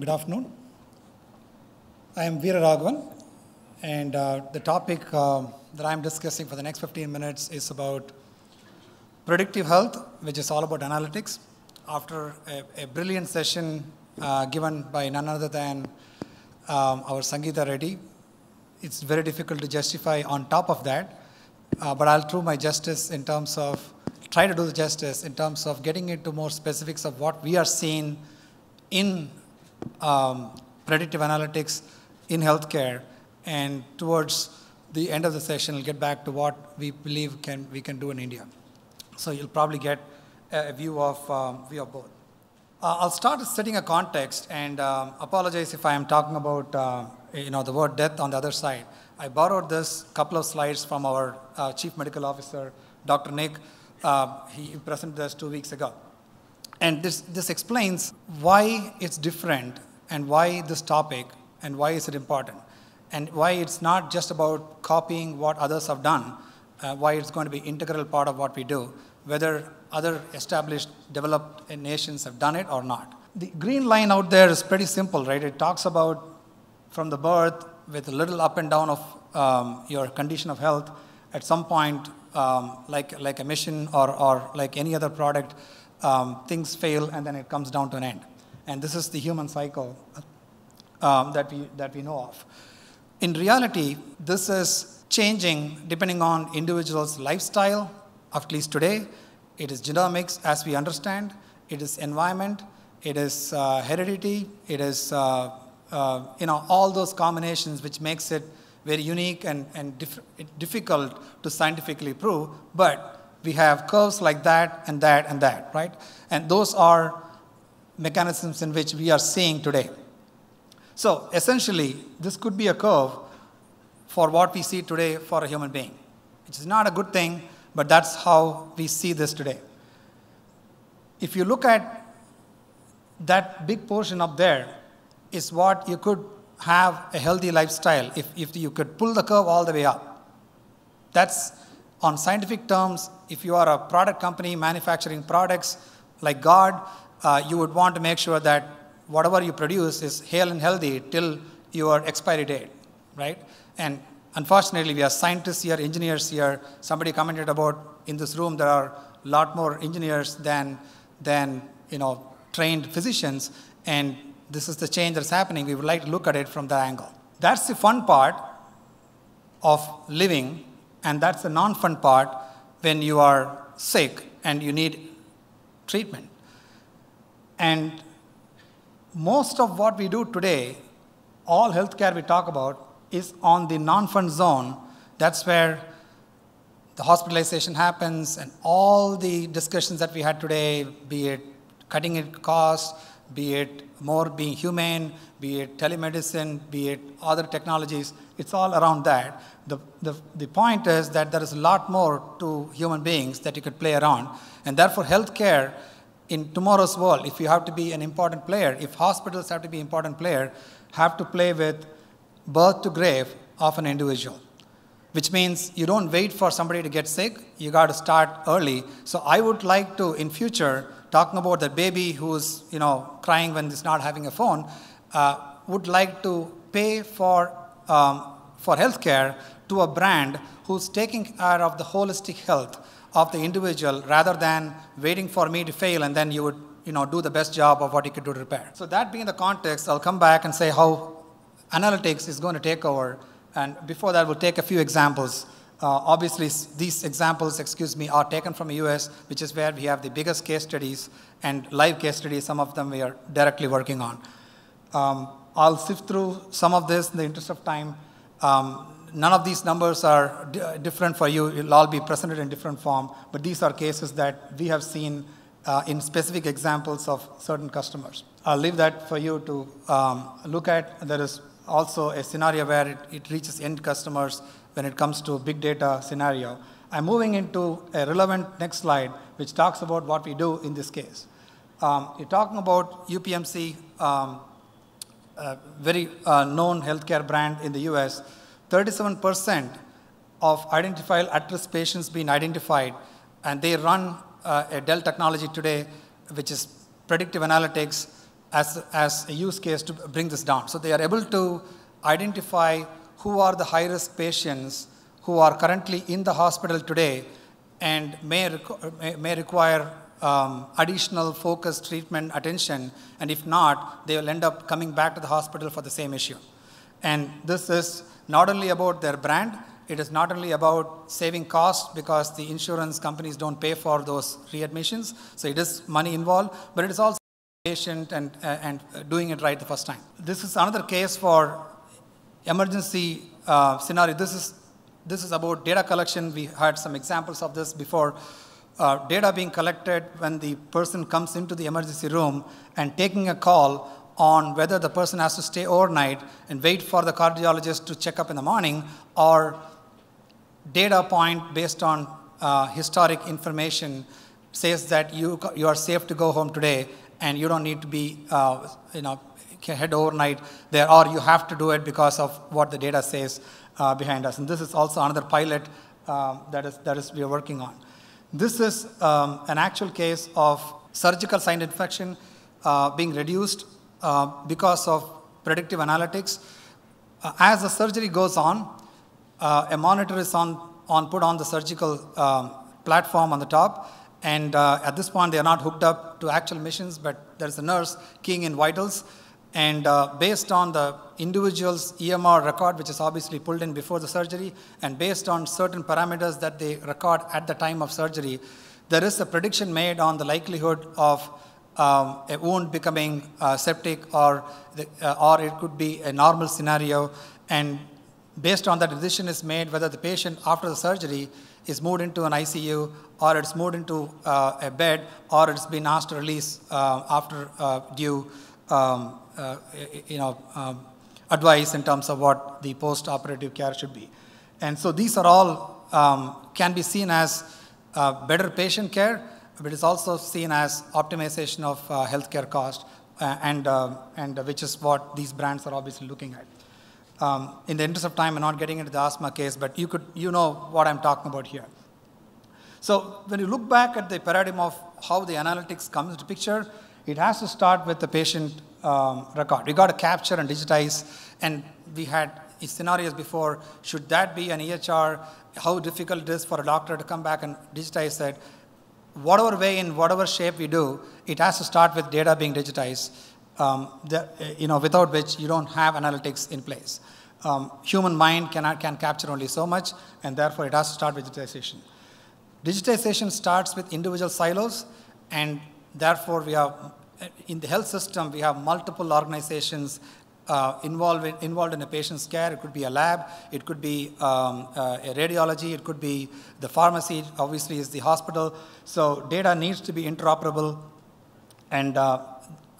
Good afternoon. I am Veera Raghavan, and uh, the topic uh, that I'm discussing for the next 15 minutes is about predictive health, which is all about analytics. After a, a brilliant session uh, given by none other than um, our Sangeeta Reddy, it's very difficult to justify on top of that, uh, but I'll do my justice in terms of, try to do the justice in terms of getting into more specifics of what we are seeing in um, predictive analytics in healthcare. And towards the end of the session, we'll get back to what we believe can, we can do in India. So you'll probably get a view of, um, view of both. Uh, I'll start setting a context and um, apologize if I am talking about uh, you know, the word death on the other side. I borrowed this couple of slides from our uh, chief medical officer, Dr. Nick. Uh, he presented this two weeks ago. And this, this explains why it's different and why this topic and why is it important and why it's not just about copying what others have done, uh, why it's going to be integral part of what we do, whether other established developed nations have done it or not. The green line out there is pretty simple, right? It talks about from the birth with a little up and down of um, your condition of health. At some point, um, like, like a mission or, or like any other product, um, things fail, and then it comes down to an end. And this is the human cycle um, that, we, that we know of. In reality, this is changing depending on individuals' lifestyle, at least today. It is genomics as we understand, it is environment, it is uh, heredity, it is uh, uh, you know, all those combinations which makes it very unique and, and dif difficult to scientifically prove, but we have curves like that and that and that, right? And those are mechanisms in which we are seeing today. So essentially, this could be a curve for what we see today for a human being, which is not a good thing, but that's how we see this today. If you look at that big portion up there, is what you could have a healthy lifestyle if, if you could pull the curve all the way up. That's on scientific terms, if you are a product company manufacturing products like God, uh, you would want to make sure that whatever you produce is hale and healthy till your expiry date, right? And unfortunately, we are scientists here, engineers here. Somebody commented about in this room there are a lot more engineers than, than you know, trained physicians, and this is the change that's happening. We would like to look at it from that angle. That's the fun part of living and that's the non fun part when you are sick and you need treatment. And most of what we do today, all healthcare we talk about, is on the non fun zone. That's where the hospitalization happens and all the discussions that we had today, be it cutting it costs, be it more being humane, be it telemedicine, be it other technologies, it's all around that. The, the, the point is that there is a lot more to human beings that you could play around. And therefore, healthcare in tomorrow's world, if you have to be an important player, if hospitals have to be important player, have to play with birth to grave of an individual which means you don't wait for somebody to get sick you got to start early so i would like to in future talking about the baby who's you know crying when he's not having a phone uh, would like to pay for um, for healthcare to a brand who's taking care of the holistic health of the individual rather than waiting for me to fail and then you would you know do the best job of what you could do to repair so that being the context i'll come back and say how analytics is going to take over and before that we'll take a few examples uh, obviously, these examples, excuse me, are taken from the US, which is where we have the biggest case studies and live case studies, some of them we are directly working on. Um, I'll sift through some of this in the interest of time. Um, none of these numbers are different for you. It'll all be presented in different form, but these are cases that we have seen uh, in specific examples of certain customers. I'll leave that for you to um, look at. There is also a scenario where it, it reaches end customers when it comes to big data scenario. I'm moving into a relevant next slide, which talks about what we do in this case. Um, you're talking about UPMC, um, very uh, known healthcare brand in the US. 37% of identifiable at-risk patients being identified, and they run uh, a Dell technology today, which is predictive analytics as, as a use case to bring this down. So they are able to identify who are the high risk patients who are currently in the hospital today and may, requ may require um, additional focused treatment attention, and if not, they will end up coming back to the hospital for the same issue. And this is not only about their brand, it is not only about saving costs because the insurance companies don't pay for those readmissions, so it is money involved, but it is also patient and, uh, and doing it right the first time. This is another case for emergency uh, scenario. This is, this is about data collection. We had some examples of this before. Uh, data being collected when the person comes into the emergency room and taking a call on whether the person has to stay overnight and wait for the cardiologist to check up in the morning or data point based on uh, historic information says that you, you are safe to go home today and you don't need to be uh, you know, head overnight there, or you have to do it because of what the data says uh, behind us. And this is also another pilot um, that is that is we are working on. This is um, an actual case of surgical site infection uh, being reduced uh, because of predictive analytics. Uh, as the surgery goes on, uh, a monitor is on, on put on the surgical um, platform on the top, and uh, at this point, they are not hooked up to actual machines, but there's a nurse keying in vitals. And uh, based on the individual's EMR record, which is obviously pulled in before the surgery, and based on certain parameters that they record at the time of surgery, there is a prediction made on the likelihood of um, a wound becoming uh, septic or, the, uh, or it could be a normal scenario. And based on that, decision is made whether the patient after the surgery is moved into an ICU or it's moved into uh, a bed or it's been asked to release uh, after uh, due um, uh, you know, um, advice in terms of what the post-operative care should be. And so these are all um, can be seen as uh, better patient care, but it's also seen as optimization of uh, healthcare cost, uh, and, uh, and uh, which is what these brands are obviously looking at. Um, in the interest of time, I'm not getting into the asthma case, but you, could, you know what I'm talking about here. So when you look back at the paradigm of how the analytics comes into picture, it has to start with the patient um, record. We got to capture and digitize, and we had scenarios before. Should that be an EHR? How difficult it is for a doctor to come back and digitize it? Whatever way, in whatever shape we do, it has to start with data being digitized. Um, the, you know, without which you don't have analytics in place. Um, human mind cannot can capture only so much, and therefore it has to start with digitization. Digitization starts with individual silos and Therefore, we have, in the health system, we have multiple organizations uh, involved, in, involved in a patient's care. It could be a lab, it could be um, uh, a radiology, it could be the pharmacy, obviously is the hospital. So data needs to be interoperable and uh,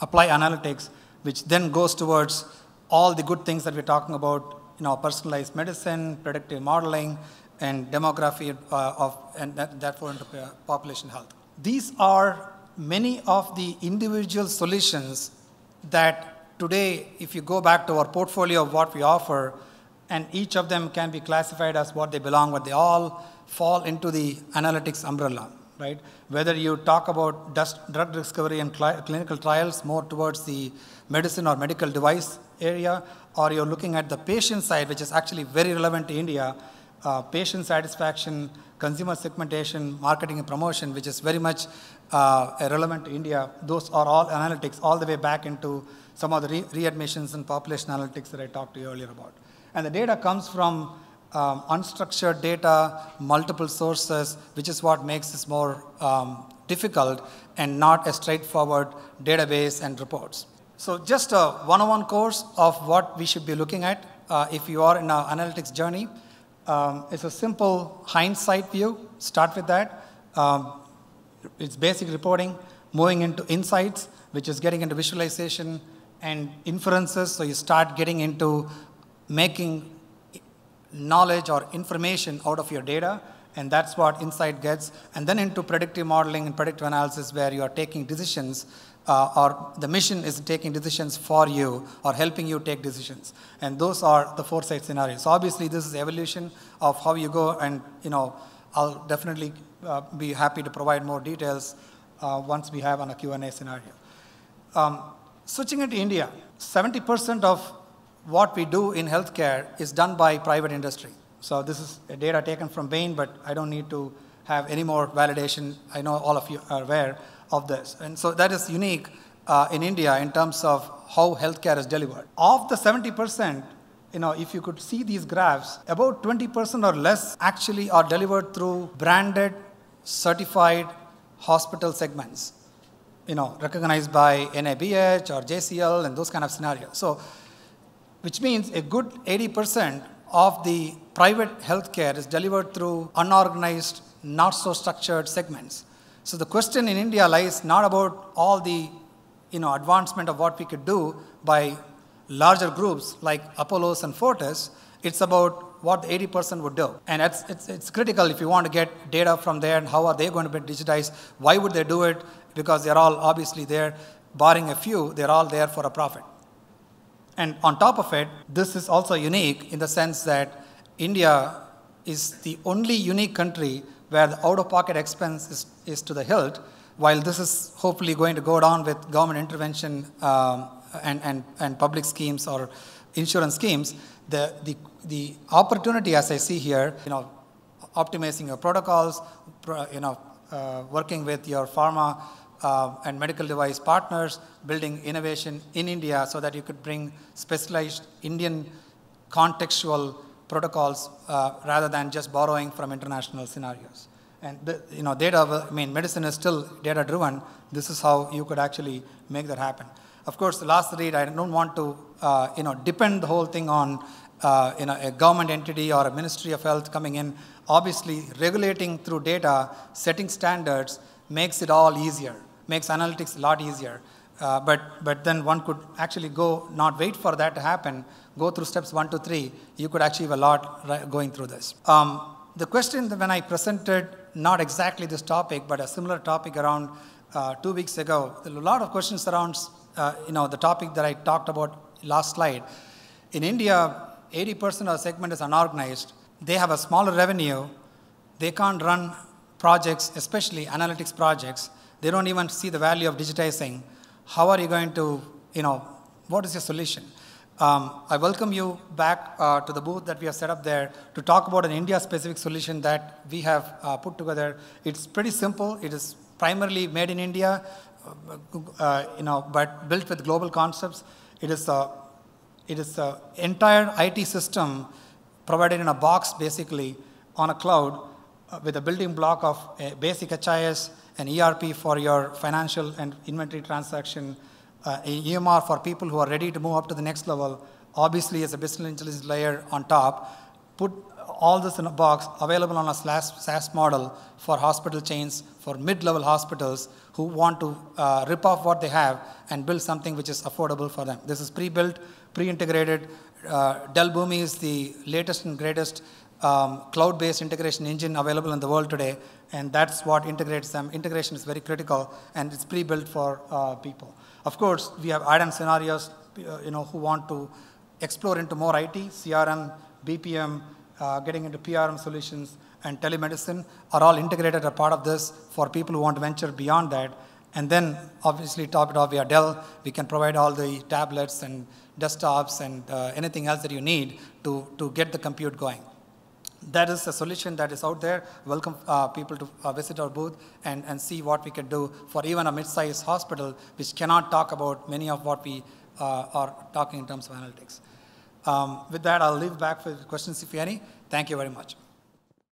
apply analytics, which then goes towards all the good things that we're talking about, you know, personalized medicine, predictive modeling, and demography uh, of, and that, therefore into uh, population health. These are many of the individual solutions that today, if you go back to our portfolio of what we offer, and each of them can be classified as what they belong, but they all fall into the analytics umbrella, right? Whether you talk about dust, drug discovery and cl clinical trials more towards the medicine or medical device area, or you're looking at the patient side, which is actually very relevant to India, uh, patient satisfaction, consumer segmentation, marketing and promotion, which is very much uh, relevant to India. Those are all analytics all the way back into some of the re readmissions and population analytics that I talked to you earlier about. And the data comes from um, unstructured data, multiple sources, which is what makes this more um, difficult and not a straightforward database and reports. So just a one-on-one course of what we should be looking at uh, if you are in an analytics journey. Um, it's a simple hindsight view. Start with that. Um, it's basic reporting, moving into insights, which is getting into visualization and inferences. So you start getting into making knowledge or information out of your data. And that's what insight gets. And then into predictive modeling and predictive analysis, where you are taking decisions uh, or the mission is taking decisions for you or helping you take decisions. And those are the foresight scenarios. So obviously, this is evolution of how you go, and you know, I'll definitely uh, be happy to provide more details uh, once we have on a Q&A scenario. Um, switching into India, 70% of what we do in healthcare is done by private industry. So this is data taken from Bain, but I don't need to have any more validation. I know all of you are aware of this. And so that is unique uh, in India in terms of how healthcare is delivered. Of the 70%, you know, if you could see these graphs, about 20% or less actually are delivered through branded, certified hospital segments, you know, recognized by NABH or JCL and those kind of scenarios. So, which means a good 80% of the private healthcare is delivered through unorganized, not so structured segments. So the question in India lies not about all the you know, advancement of what we could do by larger groups like Apollos and Fortis. It's about what the 80% would do. And it's, it's, it's critical if you want to get data from there and how are they going to be digitized. Why would they do it? Because they're all obviously there, barring a few, they're all there for a profit. And on top of it, this is also unique in the sense that India is the only unique country where the out of pocket expense is is to the hilt, while this is hopefully going to go down with government intervention um, and, and, and public schemes or insurance schemes, the, the, the opportunity as I see here, you know, optimizing your protocols, you know, uh, working with your pharma uh, and medical device partners, building innovation in India so that you could bring specialized Indian contextual protocols uh, rather than just borrowing from international scenarios and the, you know data i mean medicine is still data driven this is how you could actually make that happen of course the last read i don't want to uh, you know depend the whole thing on uh, you know a government entity or a ministry of health coming in obviously regulating through data setting standards makes it all easier makes analytics a lot easier uh, but but then one could actually go not wait for that to happen go through steps one to three you could achieve a lot going through this um, the question when i presented not exactly this topic, but a similar topic around uh, two weeks ago. a lot of questions around uh, you know, the topic that I talked about last slide. In India, 80% of the segment is unorganized. They have a smaller revenue. They can't run projects, especially analytics projects. They don't even see the value of digitizing. How are you going to, you know, what is your solution? Um, I welcome you back uh, to the booth that we have set up there to talk about an India-specific solution that we have uh, put together. It's pretty simple. It is primarily made in India, uh, uh you know, but built with global concepts. It is a, it is entire IT system provided in a box, basically, on a cloud uh, with a building block of uh, basic HIS and ERP for your financial and inventory transaction uh, EMR for people who are ready to move up to the next level, obviously as a business intelligence layer on top, put all this in a box available on a SaaS model for hospital chains, for mid-level hospitals who want to uh, rip off what they have and build something which is affordable for them. This is pre-built, pre-integrated. Uh, Dell Boomi is the latest and greatest um, cloud-based integration engine available in the world today, and that's what integrates them. Integration is very critical, and it's pre-built for uh, people. Of course, we have add-on scenarios, uh, you know, who want to explore into more IT, CRM, BPM, uh, getting into PRM solutions, and telemedicine are all integrated as part of this for people who want to venture beyond that. And then, obviously, top it off are Dell, we can provide all the tablets and desktops and uh, anything else that you need to, to get the compute going that is the solution that is out there. Welcome uh, people to uh, visit our booth and, and see what we can do for even a mid-sized hospital which cannot talk about many of what we uh, are talking in terms of analytics. Um, with that, I'll leave back for questions if any. Thank you very much.